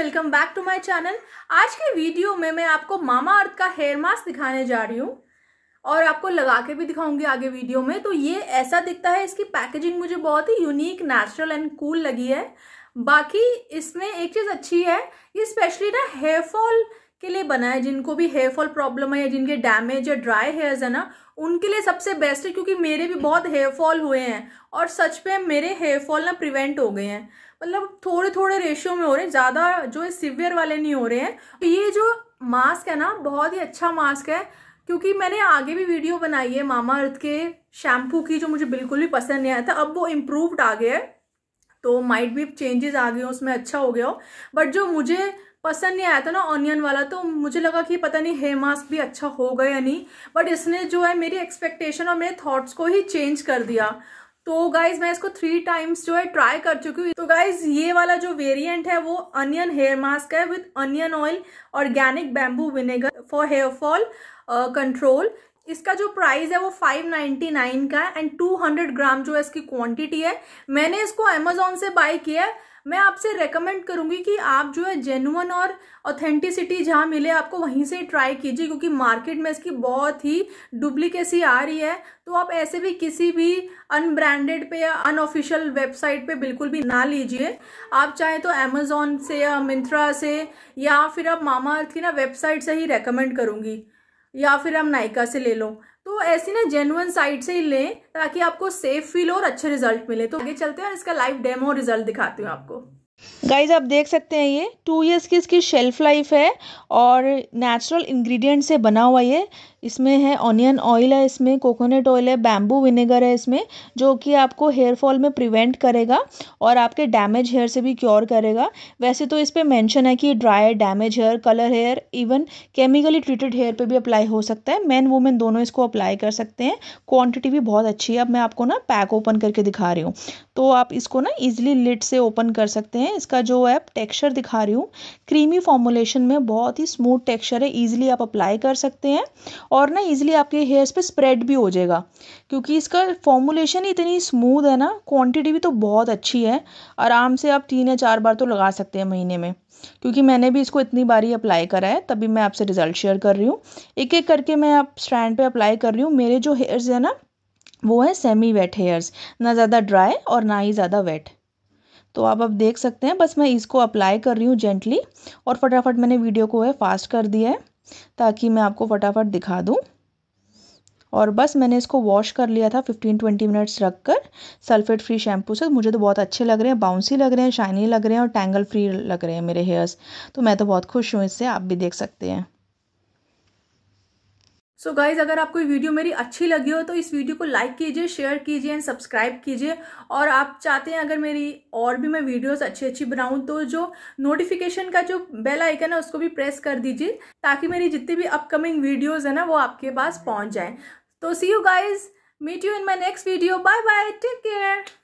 welcome back to my channel आज के video में मैं आपको मामा अर्थ का हेयर मास्क दिखाने जा रही हूँ और आपको लगा के भी दिखाऊंगी आगे वीडियो में तो ये ऐसा दिखता है इसकी पैकेजिंग मुझे बहुत ही यूनिक नेचुरल एंड कूल लगी है बाकी इसमें एक चीज़ अच्छी है ये स्पेशली ना हेयरफॉल के लिए बना है जिनको भी हेयर फॉल प्रॉब्लम है या जिनके डैमेज या ड्राई हेयर्स है ना उनके लिए सबसे बेस्ट है क्योंकि मेरे भी बहुत हेयर फॉल हुए हैं और सच पे मेरे हेयर फॉल ना प्रिवेंट हो गए हैं मतलब थोड़े थोड़े रेशियो में हो रहे हैं ज़्यादा जो है सिवियर वाले नहीं हो रहे हैं तो ये जो मास्क है ना बहुत ही अच्छा मास्क है क्योंकि मैंने आगे भी वीडियो बनाई है मामा अर्थ के शैम्पू की जो मुझे बिल्कुल भी पसंद नहीं आया था अब वो इम्प्रूवड आ गया है तो माइट भी चेंजेस आ गए हो उसमें अच्छा हो गया हो बट जो मुझे पसंद नहीं आया था ना ऑनियन वाला तो मुझे लगा कि पता नहीं हेयर मास्क भी अच्छा गया या नहीं बट इसने जो है मेरी एक्सपेक्टेशन और मेरे थॉट्स को ही चेंज कर दिया तो गाइज मैं इसको थ्री टाइम्स जो है ट्राई कर चुकी हूँ तो गाइज ये वाला जो वेरिएंट है वो अनियन हेयर मास्क है with onion oil organic bamboo vinegar for hair fall control इसका जो प्राइस है वो 599 का है एंड 200 ग्राम जो है इसकी क्वांटिटी है मैंने इसको अमेजोन से बाय किया है मैं आपसे रेकमेंड करूंगी कि आप जो है जेनुअन और ऑथेंटिसिटी जहाँ मिले आपको वहीं से ट्राई कीजिए क्योंकि मार्केट में इसकी बहुत ही डुप्लीकेसी आ रही है तो आप ऐसे भी किसी भी अनब्रांडेड पे या अनऑफिशियल वेबसाइट पे बिल्कुल भी ना लीजिए आप चाहे तो अमेजोन से या मिंत्रा से या फिर आप मामा अर्थ की ना वेबसाइट से ही रेकमेंड करूँगी या फिर आप नायका से ले लो तो ऐसी ना जेनुअन साइट से ही लें ताकि आपको सेफ फील हो और अच्छे रिजल्ट मिले तो आगे चलते हैं और इसका लाइव डेमो रिजल्ट दिखाती हूँ आपको गाइज़ आप देख सकते हैं ये टू इयर्स की इसकी शेल्फ लाइफ है और नेचुरल इंग्रेडिएंट से बना हुआ ये इसमें है ऑनियन ऑयल है इसमें कोकोनट ऑयल है बैम्बू विनेगर है इसमें जो कि आपको हेयर फॉल में प्रिवेंट करेगा और आपके डैमेज हेयर से भी क्योर करेगा वैसे तो इस पर मैंशन है कि dry damage hair colour hair even chemically treated hair पर भी अप्लाई हो सकता है मैन वुमेन दोनों इसको अप्लाई कर सकते हैं क्वान्टिटी भी बहुत अच्छी है अब मैं आपको ना पैक ओपन करके दिखा रही हूँ तो आप इसको ना ईजिली लिट से ओपन कर सकते हैं मैं इसका जो है टेक्सचर दिखा रही हूँ क्रीमी फॉर्मुलेशन में बहुत ही स्मूथ टेक्सचर है ईजिली आप अप्लाई कर सकते हैं और ना इजीली आपके हेयर्स पे स्प्रेड भी हो जाएगा क्योंकि इसका फॉर्मुलेशन इतनी स्मूथ है ना क्वांटिटी भी तो बहुत अच्छी है आराम से आप तीन या चार बार तो लगा सकते हैं महीने में क्योंकि मैंने भी इसको इतनी बार ही अप्लाई करा है तभी मैं आपसे रिजल्ट शेयर कर रही हूँ एक एक करके मैं आप स्टैंड पे अप्लाई कर रही हूँ मेरे जो हेयर्स है ना वो है सेमी वेट हेयर्स ना ज़्यादा ड्राई और ना ही ज़्यादा वेट तो आप अब देख सकते हैं बस मैं इसको अप्लाई कर रही हूँ जेंटली और फटाफट मैंने वीडियो को है फास्ट कर दिया है ताकि मैं आपको फटाफट दिखा दूँ और बस मैंने इसको वॉश कर लिया था 15-20 मिनट्स रख कर सल्फेट फ्री शैम्पू से मुझे तो बहुत अच्छे लग रहे हैं बाउंसी लग रहे हैं शाइनी लग रहे हैं और टैंगल फ्री लग रहे हैं मेरे हेयर्स तो मैं तो बहुत खुश हूँ इससे आप भी देख सकते हैं सो so गाइज अगर आपको वीडियो मेरी अच्छी लगी हो तो इस वीडियो को लाइक कीजिए शेयर कीजिए एंड सब्सक्राइब कीजिए और आप चाहते हैं अगर मेरी और भी मैं वीडियोस अच्छी अच्छी बनाऊं तो जो नोटिफिकेशन का जो बेल आइकन है उसको भी प्रेस कर दीजिए ताकि मेरी जितनी भी अपकमिंग वीडियोज़ है ना वो आपके पास पहुँच जाएँ तो see you guys meet you in my next video bye bye take care